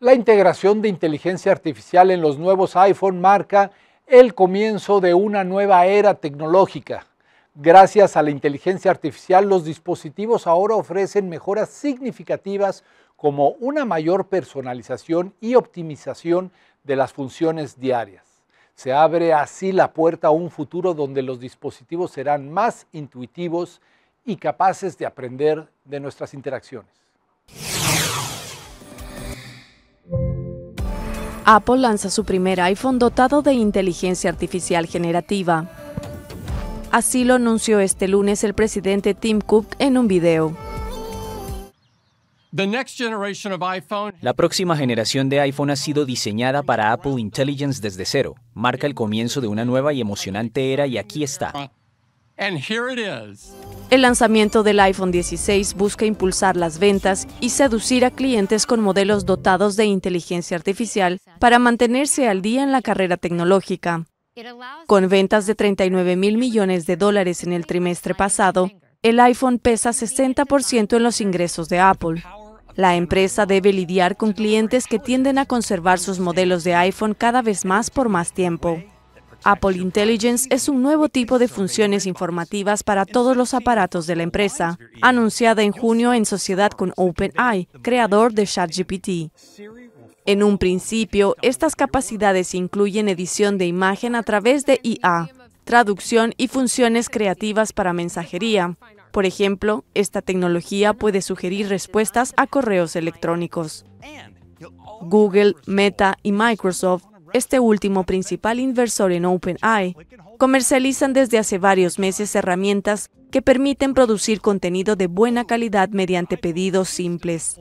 La integración de inteligencia artificial en los nuevos iPhone marca el comienzo de una nueva era tecnológica. Gracias a la inteligencia artificial, los dispositivos ahora ofrecen mejoras significativas como una mayor personalización y optimización de las funciones diarias. Se abre así la puerta a un futuro donde los dispositivos serán más intuitivos y capaces de aprender de nuestras interacciones. Apple lanza su primer iPhone dotado de inteligencia artificial generativa. Así lo anunció este lunes el presidente Tim Cook en un video. La próxima generación de iPhone ha sido diseñada para Apple Intelligence desde cero. Marca el comienzo de una nueva y emocionante era y aquí está. El lanzamiento del iPhone 16 busca impulsar las ventas y seducir a clientes con modelos dotados de inteligencia artificial para mantenerse al día en la carrera tecnológica. Con ventas de 39 mil millones de dólares en el trimestre pasado, el iPhone pesa 60% en los ingresos de Apple. La empresa debe lidiar con clientes que tienden a conservar sus modelos de iPhone cada vez más por más tiempo. Apple Intelligence es un nuevo tipo de funciones informativas para todos los aparatos de la empresa, anunciada en junio en sociedad con OpenAI, creador de ChatGPT. En un principio, estas capacidades incluyen edición de imagen a través de IA, traducción y funciones creativas para mensajería. Por ejemplo, esta tecnología puede sugerir respuestas a correos electrónicos. Google, Meta y Microsoft este último principal inversor en OpenAI, comercializan desde hace varios meses herramientas que permiten producir contenido de buena calidad mediante pedidos simples.